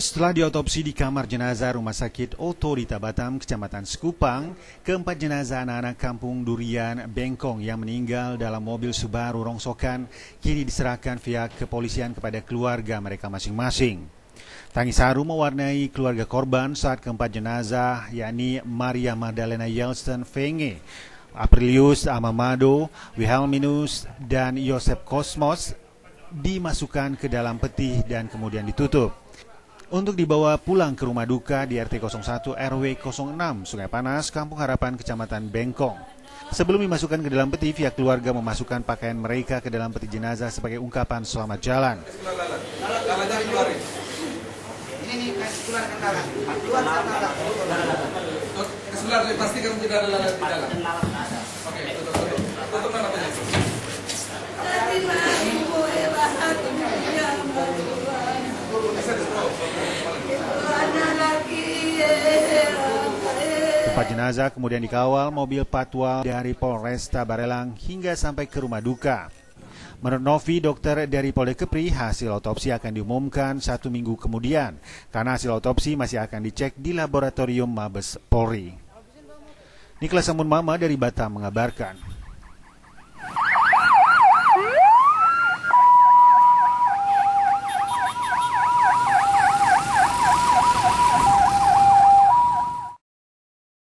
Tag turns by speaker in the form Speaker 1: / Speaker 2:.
Speaker 1: Setelah diotopsi di kamar jenazah Rumah Sakit Otorita Batam, Kecamatan Sekupang, keempat jenazah anak-anak kampung Durian Bengkong yang meninggal dalam mobil Subaru rongsokan kini diserahkan via kepolisian kepada keluarga mereka masing-masing. Tangis haru mewarnai keluarga korban saat keempat jenazah yakni Maria Magdalena Yelston Fenge, Aprilius Amamado, Wilhelminus, dan Yosep Kosmos dimasukkan ke dalam peti dan kemudian ditutup. Untuk dibawa pulang ke rumah duka di RT 01 RW 06 Sungai Panas, Kampung Harapan, Kecamatan Bengkong. Sebelum dimasukkan ke dalam peti, pihak keluarga memasukkan pakaian mereka ke dalam peti jenazah sebagai ungkapan selamat jalan. keluar tidak ada di dalam. Empat jenazah kemudian dikawal mobil patwal dari Polresta Barelang hingga sampai ke rumah duka. Menurut Novi, dokter dari Polda Kepri, hasil otopsi akan diumumkan satu minggu kemudian karena hasil otopsi masih akan dicek di laboratorium Mabes Polri. Niklas Amun Mama dari Batam mengabarkan.